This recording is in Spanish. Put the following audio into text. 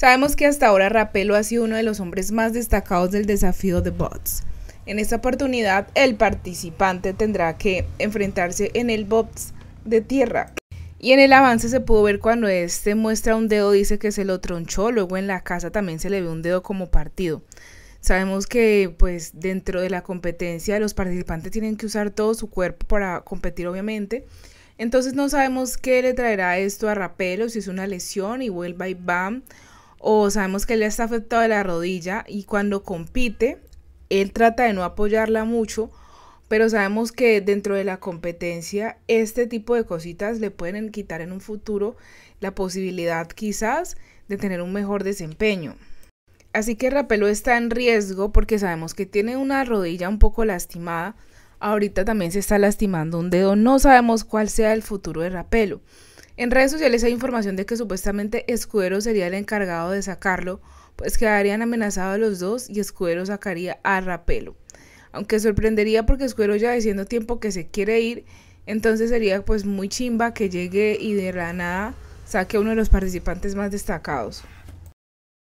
Sabemos que hasta ahora Rapelo ha sido uno de los hombres más destacados del desafío de Bots. En esta oportunidad, el participante tendrá que enfrentarse en el Bots de tierra. Y en el avance se pudo ver cuando este muestra un dedo, dice que se lo tronchó, luego en la casa también se le ve un dedo como partido. Sabemos que pues dentro de la competencia los participantes tienen que usar todo su cuerpo para competir obviamente. Entonces no sabemos qué le traerá esto a Rapelo, si es una lesión y vuelva y bam o sabemos que le está afectado la rodilla y cuando compite, él trata de no apoyarla mucho, pero sabemos que dentro de la competencia este tipo de cositas le pueden quitar en un futuro la posibilidad quizás de tener un mejor desempeño. Así que Rapelo está en riesgo porque sabemos que tiene una rodilla un poco lastimada. Ahorita también se está lastimando un dedo. No sabemos cuál sea el futuro de Rapelo. En redes sociales hay información de que supuestamente Escudero sería el encargado de sacarlo, pues quedarían amenazados los dos y Escudero sacaría a Rapelo. Aunque sorprendería porque Escudero ya diciendo tiempo que se quiere ir, entonces sería pues muy chimba que llegue y de la nada saque a uno de los participantes más destacados.